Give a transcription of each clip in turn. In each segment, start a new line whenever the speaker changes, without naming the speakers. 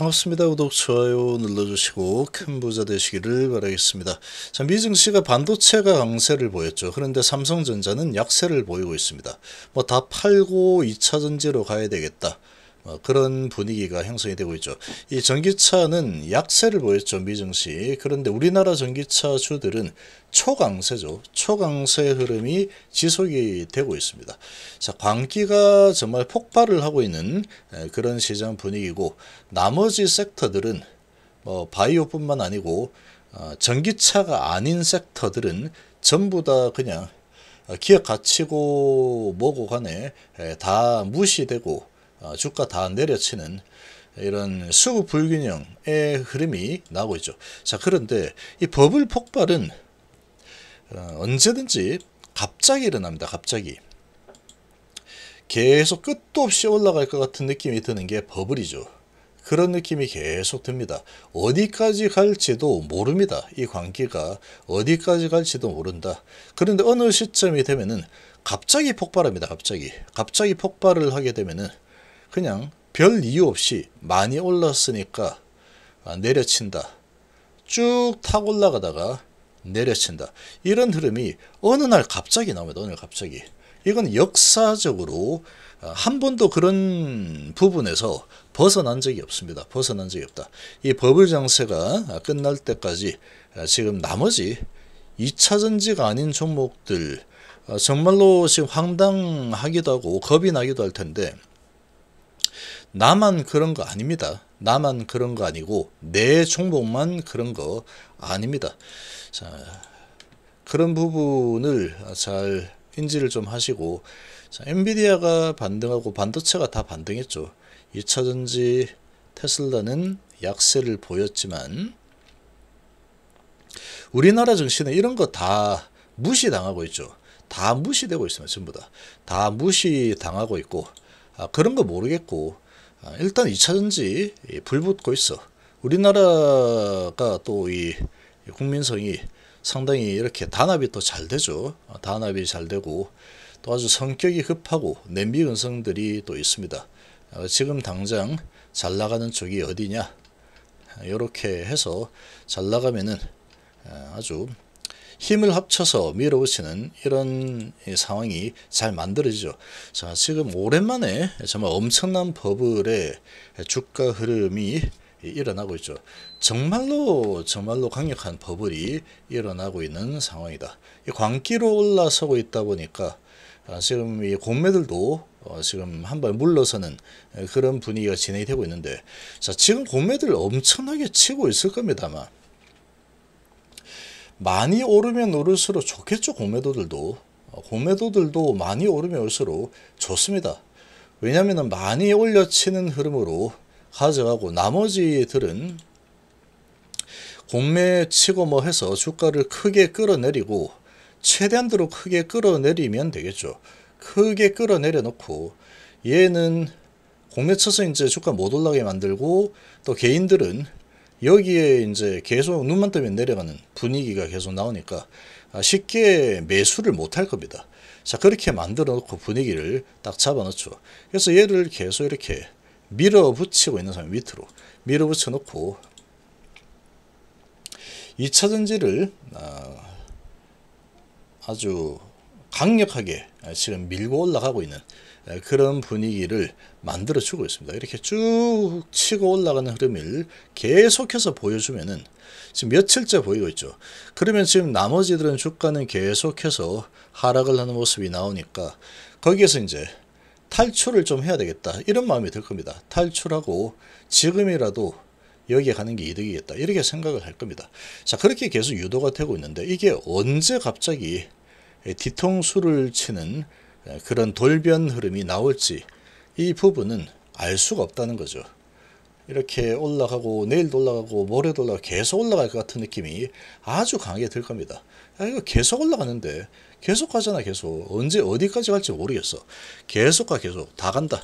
반갑습니다. 구독, 좋아요 눌러주시고 큰 부자 되시기를 바라겠습니다. 자, 미증시가 반도체가 강세를 보였죠. 그런데 삼성전자는 약세를 보이고 있습니다. 뭐 다 팔고 2차전지로 가야 되겠다. 어, 그런 분위기가 형성이 되고 있죠. 이 전기차는 약세를 보였죠. 미증시. 그런데 우리나라 전기차 주들은 초강세죠. 초강세 흐름이 지속이 되고 있습니다. 자, 광기가 정말 폭발을 하고 있는 그런 시장 분위기고 나머지 섹터들은 뭐 바이오뿐만 아니고 어, 전기차가 아닌 섹터들은 전부 다 그냥 기업 가치고 뭐고 간 에, 다 무시되고 어, 주가 다 내려치는 이런 수급 불균형의 흐름이 나고 있죠. 자 그런데 이 버블 폭발은 어, 언제든지 갑자기 일어납니다. 갑자기. 계속 끝도 없이 올라갈 것 같은 느낌이 드는 게 버블이죠. 그런 느낌이 계속 듭니다. 어디까지 갈지도 모릅니다. 이 관계가 어디까지 갈지도 모른다. 그런데 어느 시점이 되면은 갑자기 폭발합니다. 갑자기. 갑자기 폭발을 하게 되면은 그냥 별 이유 없이 많이 올랐으니까 아, 내려친다. 쭉 타고 올라가다가 내려친다. 이런 흐름이 어느 날 갑자기 나옵니다. 오늘 갑자기. 이건 역사적으로 아, 한 번도 그런 부분에서 벗어난 적이 없습니다. 벗어난 적이 없다. 이 버블 장세가 끝날 때까지 아, 지금 나머지 2차전지가 아닌 종목들 정말로 지금 황당하기도 하고 겁이 나기도 할 텐데 나만 그런 거 아닙니다. 나만 그런 거 아니고 내 종목만 그런 거 아닙니다. 자, 그런 부분을 잘 인지를 좀 하시고 자, 엔비디아가 반등하고 반도체가 다 반등했죠. 2차전지 테슬라는 약세를 보였지만 우리나라 증시는 이런 거 다 무시당하고 있죠. 다 무시되고 있습니다. 전부 다. 다 무시당하고 있고 아, 그런 거 모르겠고 아, 일단 2차전지 불붙고 있어. 우리나라가 또 이 국민성이 상당히 이렇게 단합이 또 잘 되죠. 아, 단합이 잘 되고 또 아주 성격이 급하고 냄비 근성들이 또 있습니다. 아, 지금 당장 잘 나가는 쪽이 어디냐 이렇게 해서 잘 나가면은 아주 힘을 합쳐서 밀어붙이는 이런 상황이 잘 만들어지죠. 자, 지금 오랜만에 정말 엄청난 버블의 주가 흐름이 일어나고 있죠. 정말로 정말로 강력한 버블이 일어나고 있는 상황이다. 광기로 올라서고 있다 보니까 아, 지금 이 공매들도 어, 지금 한 발 물러서는 그런 분위기가 진행되고 있는데 자 지금 공매들 엄청나게 치고 있을 겁니다만 많이 오르면 오를수록 좋겠죠 공매도들도 공매도들도 많이 오르면 올수록 좋습니다 왜냐하면 많이 올려치는 흐름으로 가져가고 나머지들은 공매치고 뭐 해서 주가를 크게 끌어내리고 최대한대로 크게 끌어내리면 되겠죠 크게 끌어내려 놓고 얘는 공매쳐서 이제 주가 못 올라게 만들고 또 개인들은 여기에 이제 계속 눈만 뜨면 내려가는 분위기가 계속 나오니까 아, 쉽게 매수를 못할 겁니다. 자 그렇게 만들어 놓고 분위기를 딱 잡아 놓죠. 그래서 얘를 계속 이렇게 밀어붙이고 있는 상황 밑으로 밀어붙여 놓고 2차전지를 아, 아주 강력하게 지금 밀고 올라가고 있는 그런 분위기를 만들어 주고 있습니다. 이렇게 쭉 치고 올라가는 흐름을 계속해서 보여주면은 지금 며칠째 보이고 있죠. 그러면 지금 나머지들은 주가는 계속해서 하락을 하는 모습이 나오니까 거기에서 이제 탈출을 좀 해야 되겠다 이런 마음이 들 겁니다. 탈출하고 지금이라도 여기에 가는 게 이득이겠다 이렇게 생각을 할 겁니다. 자 그렇게 계속 유도가 되고 있는데 이게 언제 갑자기 뒤통수를 치는 예, 그런 돌변 흐름이 나올지 이 부분은 알 수가 없다는 거죠. 이렇게 올라가고 내일도 올라가고 모레도 올라가고 계속 올라갈 것 같은 느낌이 아주 강하게 들 겁니다. 야, 이거 계속 올라가는데 계속 가잖아 계속 언제 어디까지 갈지 모르겠어. 계속 가 계속 다 간다.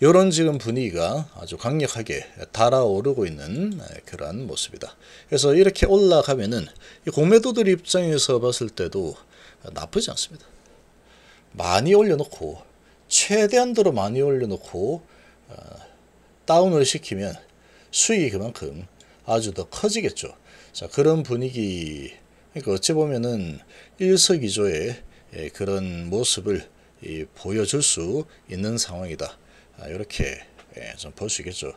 이런 지금 분위기가 아주 강력하게 달아오르고 있는 예, 그런 모습이다. 그래서 이렇게 올라가면은 공매도들 입장에서 봤을 때도 나쁘지 않습니다. 많이 올려놓고 최대한대 많이 올려놓고 어, 다운을 시키면 수익이 그만큼 아주 더 커지겠죠. 자 그런 분위기 그러니까 어찌 보면은 일석이조의 예, 그런 모습을 예, 보여줄 수 있는 상황이다. 아, 이렇게 예, 좀볼 수 있겠죠.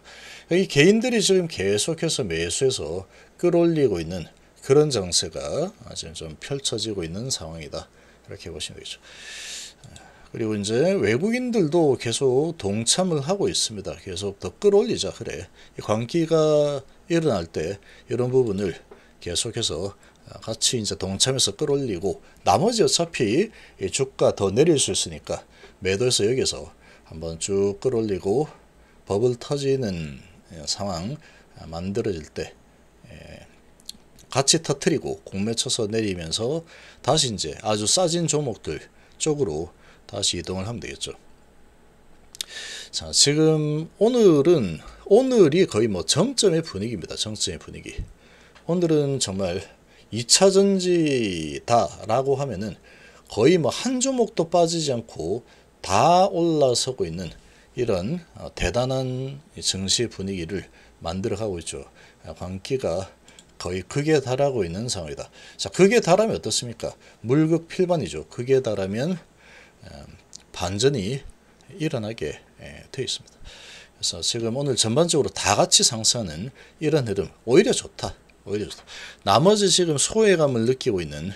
이 개인들이 지금 계속해서 매수해서 끌어올리고 있는 그런 정세가 지금 좀 펼쳐지고 있는 상황이다. 이렇게 보시면 되겠죠. 그리고 이제 외국인들도 계속 동참을 하고 있습니다. 계속 더 끌어올리자 그래. 광기가 일어날 때 이런 부분을 계속해서 같이 이제 동참해서 끌어올리고 나머지 어차피 주가 더 내릴 수 있으니까 매도해서 여기서 한번 쭉 끌어올리고 버블 터지는 상황 만들어질 때 같이 터트리고 공매 쳐서 내리면서 다시 이제 아주 싸진 종목들 쪽으로 다시 이동을 하면 되겠죠. 자 지금 오늘은 오늘이 거의 뭐 정점의 분위기입니다. 정점의 분위기. 오늘은 정말 2차전지다 라고 하면은 거의 뭐 한 조목도 빠지지 않고 다 올라서고 있는 이런 어, 대단한 증시 분위기를 만들어 가고 있죠. 아, 광기가 거의 극에 달하고 있는 상황이다. 자, 극에 달하면 어떻습니까? 물극 필반이죠. 극에 달하면 반전이 일어나게 되어 있습니다. 그래서 지금 오늘 전반적으로 다 같이 상승하는 이런 흐름 오히려 좋다. 오히려 좋다. 나머지 지금 소외감을 느끼고 있는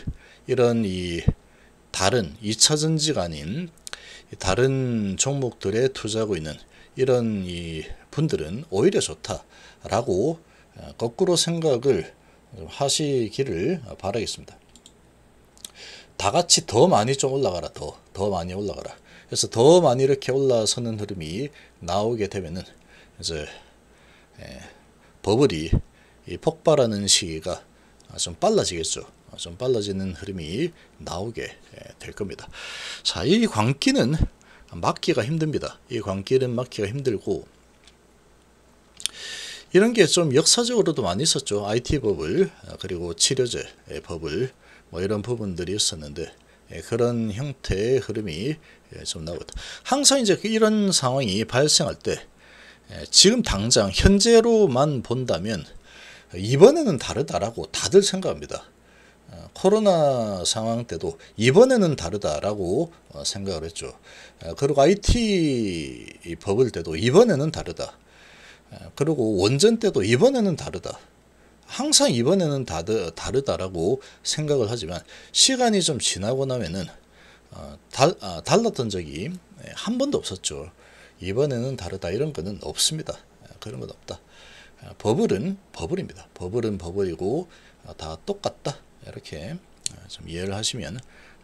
이런 이 다른 2차전지가 아닌 다른 종목들에 투자하고 있는 이런 이 분들은 오히려 좋다라고 아, 거꾸로 생각을 하시기를 바라겠습니다. 다 같이 더 많이 좀 올라가라. 더, 더 많이 올라가라. 그래서 더 많이 이렇게 올라서는 흐름이 나오게 되면은 이제 예, 버블이 폭발하는 시기가 좀 빨라지겠죠. 좀 빨라지는 흐름이 나오게 예, 될 겁니다. 자, 이 광기는 막기가 힘듭니다. 이 광기는 막기가 힘들고 이런 게 좀 역사적으로도 많이 있었죠. IT 법을 어, 그리고 치료제 법을 뭐 이런 부분들이 있었는데 그런 형태의 흐름이 좀나고 있다. 항상 이제 그 이런 상황이 발생할 때 지금 당장 현재로만 본다면 이번에는 다르다라고 다들 생각합니다. 어, 코로나 상황 때도 이번에는 다르다라고 어, 생각을 했죠. 그리고 IT 법을 때도 이번에는 다르다. 예, 그리고 원전 때도 이번에는 다르다. 항상 이번에는 다르, 다르다라고 생각을 하지만 시간이 좀 지나고 나면은 어, 달, 아, 달랐던 적이 예, 한 번도 없었죠. 이번에는 다르다 이런 거는 없습니다. 예, 그런 건 없다. 버블은 버블입니다. 버블은 버블이고 어, 다 똑같다. 이렇게 어, 좀 이해를 하시면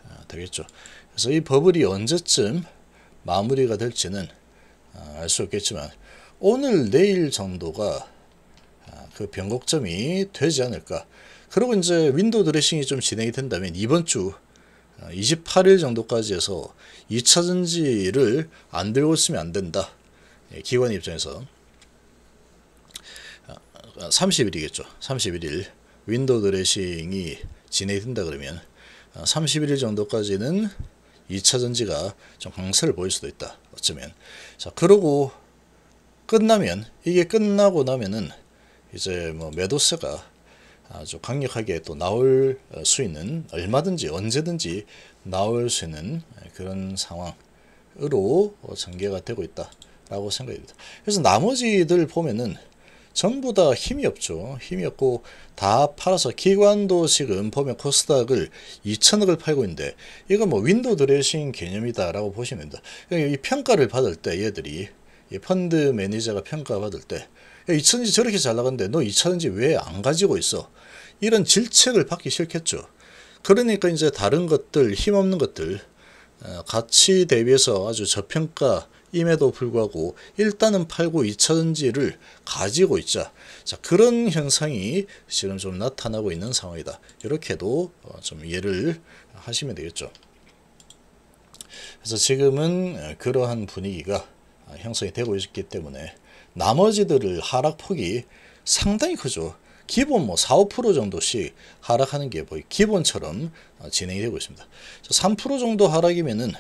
어, 되겠죠. 그래서 이 버블이 언제쯤 마무리가 될지는 알 수 없겠지만 오늘 내일 정도가 아, 그 변곡점이 되지 않을까 그리고 이제 윈도우 드레싱이 좀 진행이 된다면 이번 주 28일 아, 정도까지 해서 2차전지를 안 들고 있으면 안 된다 예, 기관 입장에서 30일이겠죠 아, 31일 윈도우 드레싱이 진행이 된다 그러면 31일 정도까지는 2차전지가 좀 강세를 보일 수도 있다 어쩌면 자 그러고 끝나면 이게 끝나고 나면은 이제 뭐매도세가 아주 강력하게 또 나올 어, 수 있는 얼마든지 언제든지 나올 수 있는 그런 상황으로 어, 전개가 되고 있다라고 생각합니다 그래서 나머지들 보면은 전부 다 힘이 없죠. 힘이 없고 다 팔아서 기관도 지금 보면 코스닥을 2천억을 팔고 있는데 이건 뭐 윈도우 드레싱 개념이다라고 보시면 됩니다. 그러니까 이 평가를 받을 때 얘들이 펀드 매니저가 평가받을 때 야, 2천지 저렇게 잘 나가는데 너 2천지 왜 안 가지고 있어? 이런 질책을 받기 싫겠죠. 그러니까 이제 다른 것들, 힘없는 것들 어, 가치 대비해서 아주 저평가 임에도 불구하고 일단은 팔고 2천지를 가지고 있자. 자, 그런 현상이 지금 좀 나타나고 있는 상황이다. 이렇게도 어, 좀 이해를 하시면 되겠죠. 그래서 지금은 어, 그러한 분위기가 아, 형성이 되고 있기 때문에 나머지들을 하락폭이 상당히 크죠. 기본 뭐 4, 5% 정도씩 하락하는 게 거의 기본처럼 어, 진행이 되고 있습니다. 3% 정도 하락이면은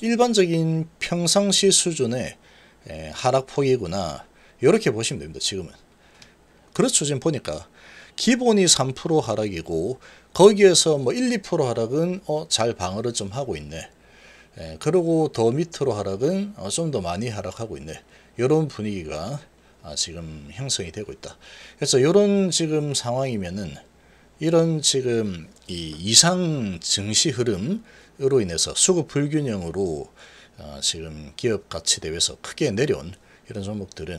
일반적인 평상시 수준의 하락폭이구나 이렇게 보시면 됩니다. 지금은 그렇죠. 지금 보니까 기본이 3% 하락이고 거기에서 뭐 1, 2% 하락은 어, 잘 방어를 좀 하고 있네. 예, 그리고 더 밑으로 하락은 어, 좀더 많이 하락하고 있네. 이런 분위기가 아, 지금 형성이 되고 있다. 그래서 이런 지금 상황이면은 이런 지금 이 이상 증시 흐름으로 인해서 수급 불균형으로 어, 지금 기업 가치 대비해서 크게 내려온 이런 종목들은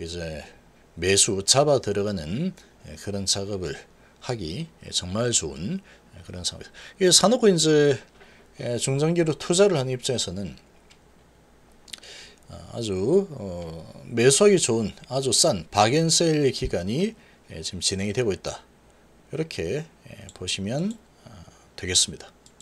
이제 매수 잡아 들어가는 예, 그런 작업을 하기 예, 정말 좋은 예, 그런 상황. 이게 사놓고 이제 예, 중장기로 투자를 하는 입장에서는 아, 아주 어, 매수하기 좋은 아주 싼 박앤세일 기간이 예, 지금 진행이 되고 있다. 이렇게 예, 보시면 아, 되겠습니다.